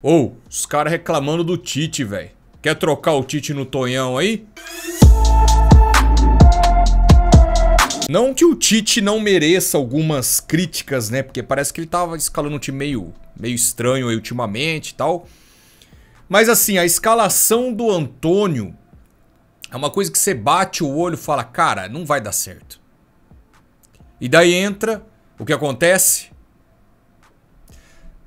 Ou, oh, os caras reclamando do Tite, velho. Quer trocar o Tite no Tonhão aí? Não que o Tite não mereça algumas críticas, né? Porque parece que ele tava escalando um time meio, meio estranho aí ultimamente e tal. Mas assim, a escalação do Antônio é uma coisa que você bate o olho e fala, cara, não vai dar certo. E daí entra, o que acontece?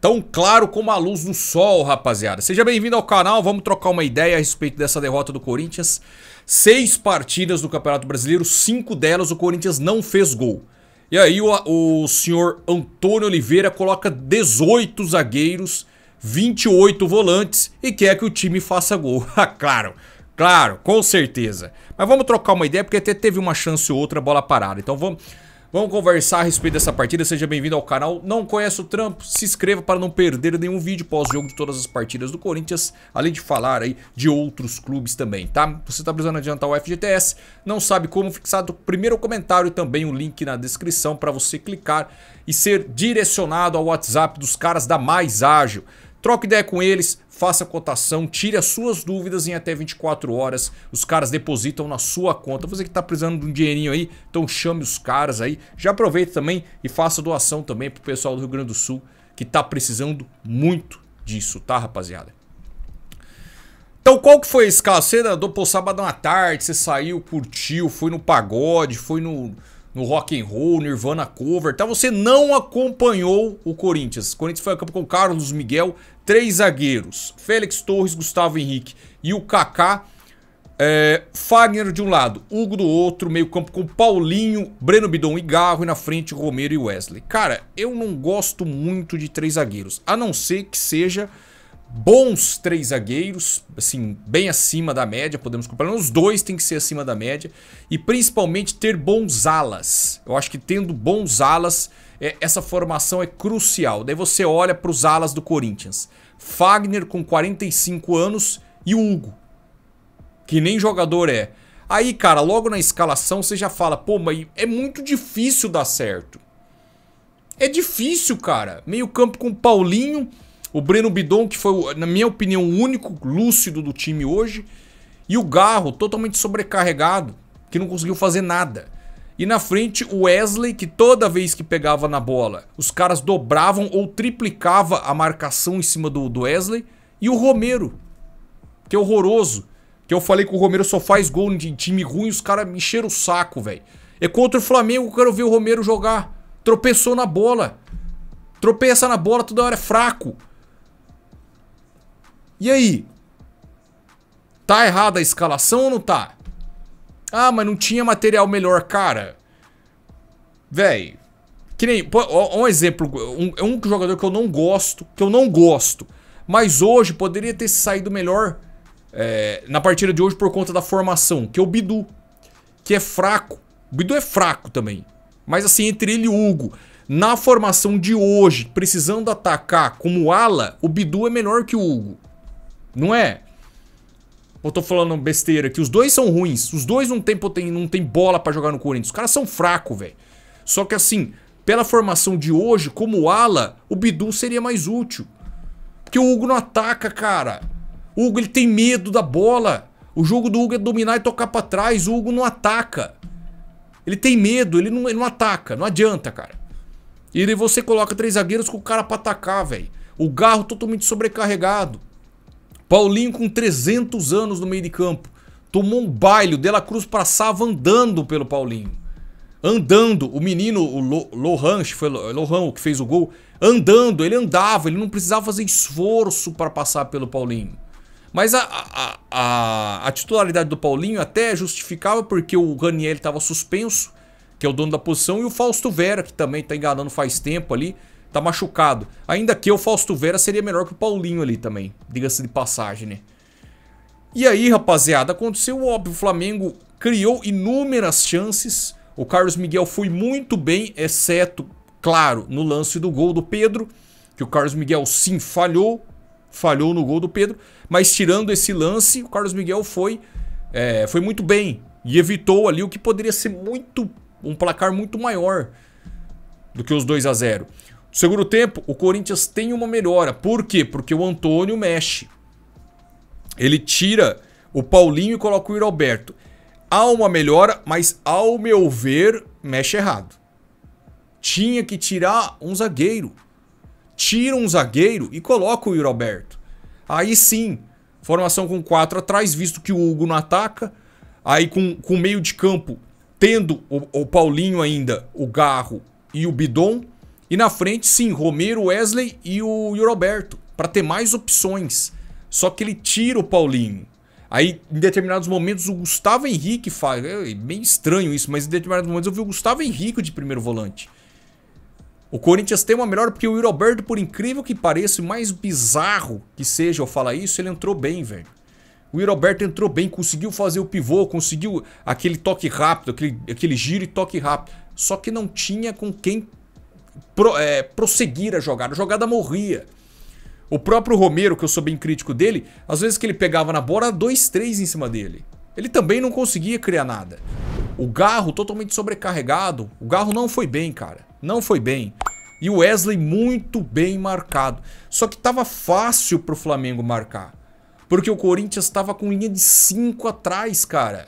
tão claro como a luz do sol, rapaziada. Seja bem-vindo ao canal, vamos trocar uma ideia a respeito dessa derrota do Corinthians. Seis partidas do Campeonato Brasileiro, cinco delas o Corinthians não fez gol. E aí o, o senhor Antônio Oliveira coloca 18 zagueiros, 28 volantes e quer que o time faça gol. claro, claro, com certeza. Mas vamos trocar uma ideia porque até teve uma chance ou outra bola parada. Então vamos... Vamos conversar a respeito dessa partida. Seja bem-vindo ao canal. Não conhece o trampo? Se inscreva para não perder nenhum vídeo pós-jogo de todas as partidas do Corinthians, além de falar aí de outros clubes também, tá? Você está precisando adiantar o FGTS, não sabe como fixado? Primeiro comentário também o link na descrição para você clicar e ser direcionado ao WhatsApp dos caras da Mais Ágil. Troca ideia com eles, faça cotação, tire as suas dúvidas em até 24 horas. Os caras depositam na sua conta. Você que está precisando de um dinheirinho aí, então chame os caras aí. Já aproveita também e faça doação também para o pessoal do Rio Grande do Sul que está precisando muito disso, tá, rapaziada? Então, qual que foi esse caso? Você andou por sábado à tarde, você saiu, curtiu, foi no pagode, foi no, no rock and roll, Nirvana cover, tá? Você não acompanhou o Corinthians. O Corinthians foi a campo com Carlos Miguel três zagueiros, Félix Torres, Gustavo Henrique e o Kaká. É, Fagner de um lado, Hugo do outro, meio campo com Paulinho, Breno Bidon e Garro, e na frente Romero e Wesley. Cara, eu não gosto muito de três zagueiros, a não ser que seja bons três zagueiros, assim, bem acima da média, podemos comparar. Os dois têm que ser acima da média e principalmente ter bons alas. Eu acho que tendo bons alas é, essa formação é crucial. Daí você olha para os alas do Corinthians. Fagner com 45 anos e o Hugo, que nem jogador é. Aí, cara, logo na escalação você já fala, pô, mas é muito difícil dar certo. É difícil, cara. Meio campo com o Paulinho, o Breno Bidon, que foi, na minha opinião, o único lúcido do time hoje, e o Garro totalmente sobrecarregado, que não conseguiu fazer nada. E na frente o Wesley, que toda vez que pegava na bola, os caras dobravam ou triplicava a marcação em cima do, do Wesley. E o Romero, que é horroroso. Que eu falei que o Romero só faz gol de time ruim, os caras me encheram o saco, velho. É contra o Flamengo, eu quero ver o Romero jogar. Tropeçou na bola. Tropeça na bola toda hora, é fraco. E aí? Tá errada a escalação ou não tá? Ah, mas não tinha material melhor, cara. Véi. Que nem. Um exemplo. Um, é um jogador que eu não gosto. Que eu não gosto. Mas hoje poderia ter saído melhor é, na partida de hoje por conta da formação. Que é o Bidu. Que é fraco. O Bidu é fraco também. Mas assim, entre ele e o Hugo. Na formação de hoje, precisando atacar como ala, o Bidu é melhor que o Hugo. Não é? Ou tô falando besteira que Os dois são ruins. Os dois não tem, não tem bola para jogar no Corinthians. Os caras são fracos, velho. Só que assim, pela formação de hoje, como ala, o Bidu seria mais útil. Porque o Hugo não ataca, cara. O Hugo ele tem medo da bola. O jogo do Hugo é dominar e tocar para trás. O Hugo não ataca. Ele tem medo, ele não, ele não ataca. Não adianta, cara. E você coloca três zagueiros com o cara pra atacar, velho. O garro totalmente sobrecarregado. Paulinho com 300 anos no meio de campo. Tomou um baile. O De La Cruz passava andando pelo Paulinho. Andando. O menino, o Lohan, foi Lohan o que fez o gol. Andando. Ele andava. Ele não precisava fazer esforço para passar pelo Paulinho. Mas a, a, a, a, titularidade do Paulinho até é justificava porque o Raniel estava suspenso, que é o dono da posição, e o Fausto Vera, que também está enganando faz tempo ali. Tá machucado. Ainda que o Fausto Vera seria melhor que o Paulinho ali também. Diga-se de passagem, né? E aí, rapaziada, aconteceu o óbvio. O Flamengo criou inúmeras chances. O Carlos Miguel foi muito bem, exceto, claro, no lance do gol do Pedro. Que o Carlos Miguel sim falhou. Falhou no gol do Pedro. Mas tirando esse lance, o Carlos Miguel foi, é, foi muito bem. E evitou ali o que poderia ser muito. um placar muito maior do que os 2 a 0 no segundo tempo, o Corinthians tem uma melhora. Por quê? Porque o Antônio mexe. Ele tira o Paulinho e coloca o Iroberto. Alberto. Há uma melhora, mas ao meu ver, mexe errado. Tinha que tirar um zagueiro. Tira um zagueiro e coloca o Iroberto. Alberto. Aí sim, formação com quatro atrás, visto que o Hugo não ataca. Aí com, com meio de campo, tendo o, o Paulinho ainda, o Garro e o Bidon. E na frente, sim, Romero, Wesley e o, Iroberto Roberto, para ter mais opções. Só que ele tira o Paulinho. Aí, em determinados momentos, o Gustavo Henrique faz. É, é meio estranho isso, mas em determinados momentos eu vi o Gustavo Henrique de primeiro volante. O Corinthians tem uma melhor porque o Roberto, por incrível que pareça, mais bizarro que seja eu falar isso, ele entrou bem, velho. O Roberto entrou bem, conseguiu fazer o pivô, conseguiu aquele toque rápido, aquele, aquele giro e toque rápido. Só que não tinha com quem pro, é, prosseguir a jogada. A jogada morria. O próprio Romero, que eu sou bem crítico dele, às vezes que ele pegava na bola, dois, três em cima dele. Ele também não conseguia criar nada. O Garro totalmente sobrecarregado. O Garro não foi bem, cara. Não foi bem. E o Wesley muito bem marcado. Só que tava fácil pro Flamengo marcar. Porque o Corinthians estava com linha de 5 atrás, cara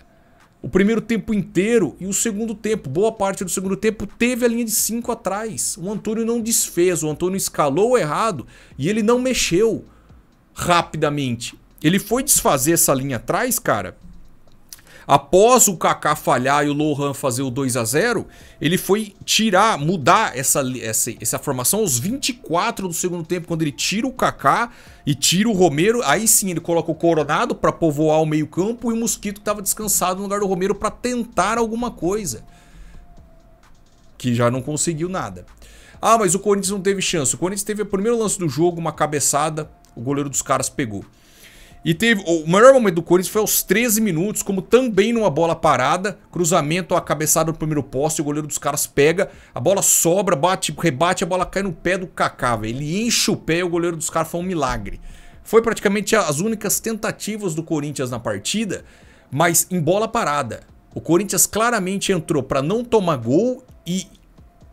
o primeiro tempo inteiro e o segundo tempo, boa parte do segundo tempo, teve a linha de 5 atrás. O Antônio não desfez, o Antônio escalou errado e ele não mexeu rapidamente. Ele foi desfazer essa linha atrás, cara, após o Kaká falhar e o Lohan fazer o 2 a 0 ele foi tirar, mudar essa, essa, essa formação aos 24 do segundo tempo, quando ele tira o Kaká e tira o Romero. Aí sim ele coloca o Coronado para povoar o meio-campo e o Mosquito estava descansado no lugar do Romero para tentar alguma coisa. Que já não conseguiu nada. Ah, mas o Corinthians não teve chance. O Corinthians teve o primeiro lance do jogo, uma cabeçada, o goleiro dos caras pegou. E teve o melhor momento do Corinthians foi aos 13 minutos, como também numa bola parada, cruzamento, a cabeçada no primeiro poste, o goleiro dos caras pega, a bola sobra, bate, rebate, a bola cai no pé do Kaká, velho. Ele enche o pé, o goleiro dos caras foi um milagre. Foi praticamente as únicas tentativas do Corinthians na partida, mas em bola parada. O Corinthians claramente entrou para não tomar gol e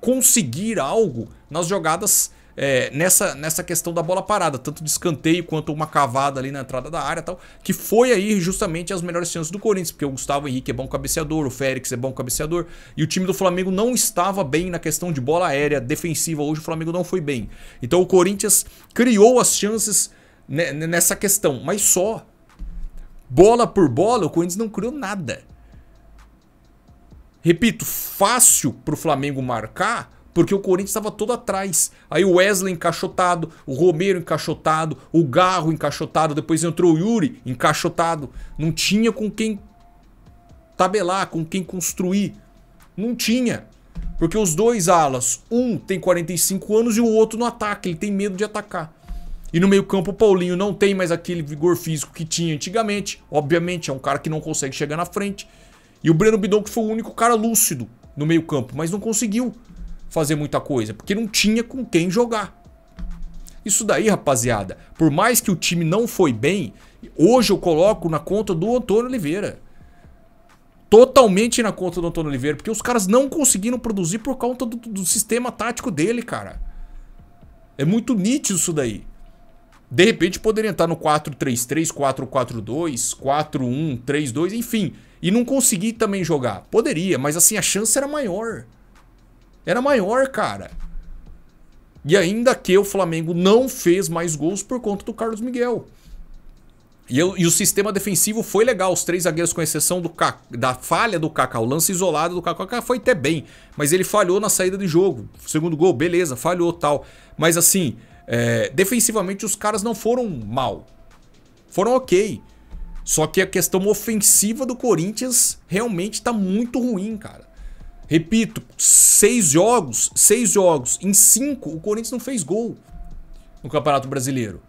conseguir algo nas jogadas é, nessa, nessa questão da bola parada, tanto de escanteio quanto uma cavada ali na entrada da área tal, que foi aí justamente as melhores chances do Corinthians, porque o Gustavo Henrique é bom cabeceador, o Félix é bom cabeceador, e o time do Flamengo não estava bem na questão de bola aérea defensiva, hoje o Flamengo não foi bem. Então o Corinthians criou as chances nessa questão, mas só. Bola por bola, o Corinthians não criou nada. Repito, fácil para o Flamengo marcar, porque o Corinthians estava todo atrás. Aí o Wesley encaixotado, o Romero encaixotado, o Garro encaixotado, depois entrou o Yuri encaixotado. Não tinha com quem tabelar, com quem construir. Não tinha. Porque os dois alas, um tem 45 anos e o outro não ataca, ele tem medo de atacar. E no meio-campo, o Paulinho não tem mais aquele vigor físico que tinha antigamente. Obviamente, é um cara que não consegue chegar na frente. E o Breno Bidon, que foi o único cara lúcido no meio-campo, mas não conseguiu fazer muita coisa, porque não tinha com quem jogar. Isso daí, rapaziada, por mais que o time não foi bem, hoje eu coloco na conta do Antônio Oliveira. Totalmente na conta do Antônio Oliveira, porque os caras não conseguiram produzir por conta do, do sistema tático dele, cara. É muito nítido isso daí. De repente poderia entrar no 4-3-3, 4-4-2, 4-1-3-2, enfim. E não conseguir também jogar. Poderia, mas assim a chance era maior era maior, cara. E ainda que o Flamengo não fez mais gols por conta do Carlos Miguel. E, eu, e o sistema defensivo foi legal. Os três zagueiros, com exceção do da falha do Kaká, o lance isolado do Kaká, foi até bem. Mas ele falhou na saída de jogo. Segundo gol, beleza, falhou tal. Mas assim, é, defensivamente os caras não foram mal. Foram ok. Só que a questão ofensiva do Corinthians realmente tá muito ruim, cara. Repito, seis jogos, seis jogos. Em cinco, o Corinthians não fez gol no Campeonato Brasileiro.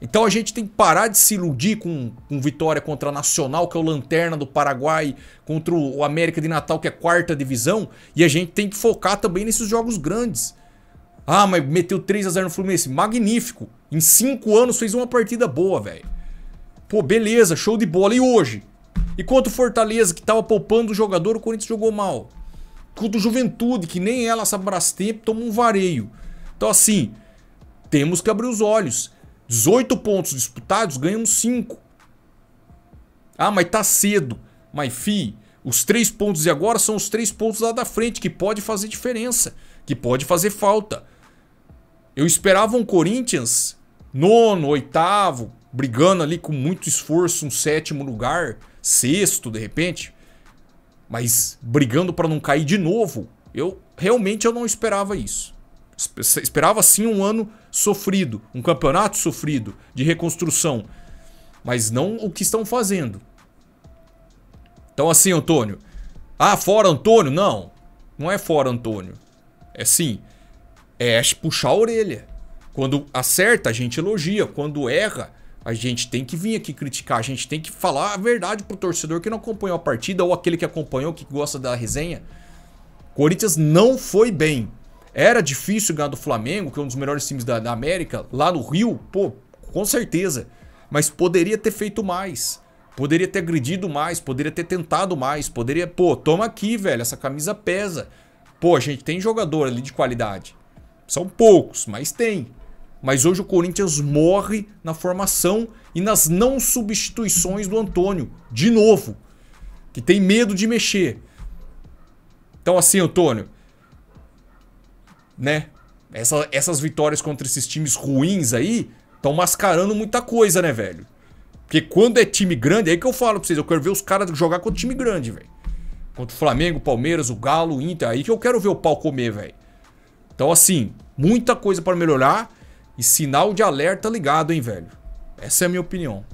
Então a gente tem que parar de se iludir com, com vitória contra a Nacional, que é o Lanterna do Paraguai, contra o América de Natal, que é quarta divisão, e a gente tem que focar também nesses jogos grandes. Ah, mas meteu 3 a 0 no Fluminense. Magnífico. Em cinco anos fez uma partida boa, velho. Pô, beleza, show de bola. E hoje? E quanto Fortaleza, que tava poupando o jogador, o Corinthians jogou mal do Juventude, que nem ela, essa Brastemp, toma um vareio. Então, assim, temos que abrir os olhos. 18 pontos disputados, ganhamos 5. Ah, mas tá cedo. Mas, fi, os três pontos de agora são os três pontos lá da frente, que pode fazer diferença, que pode fazer falta. Eu esperava um Corinthians nono, oitavo, brigando ali com muito esforço, um sétimo lugar, sexto de repente mas brigando para não cair de novo, eu realmente eu não esperava isso. Esperava sim um ano sofrido, um campeonato sofrido de reconstrução, mas não o que estão fazendo. Então assim, Antônio, ah, fora Antônio? Não. Não é fora Antônio. É sim. É puxar a orelha. Quando acerta, a gente elogia. Quando erra, a gente tem que vir aqui criticar, a gente tem que falar a verdade pro torcedor que não acompanhou a partida ou aquele que acompanhou, que gosta da resenha. Corinthians não foi bem. Era difícil ganhar do Flamengo, que é um dos melhores times da, da América, lá no Rio, pô, com certeza. Mas poderia ter feito mais. Poderia ter agredido mais, poderia ter tentado mais, poderia, pô, toma aqui, velho, essa camisa pesa. Pô, a gente tem jogador ali de qualidade. São poucos, mas tem. Mas hoje o Corinthians morre na formação e nas não substituições do Antônio, de novo, que tem medo de mexer. Então, assim, Antônio, né? Essa, essas vitórias contra esses times ruins aí estão mascarando muita coisa, né, velho? Porque quando é time grande, é aí que eu falo pra vocês, eu quero ver os caras jogar contra time grande, velho. Contra o Flamengo, Palmeiras, o Galo, o Inter, aí que eu quero ver o pau comer, velho. Então, assim, muita coisa para melhorar. E sinal de alerta ligado, hein, velho? Essa é a minha opinião.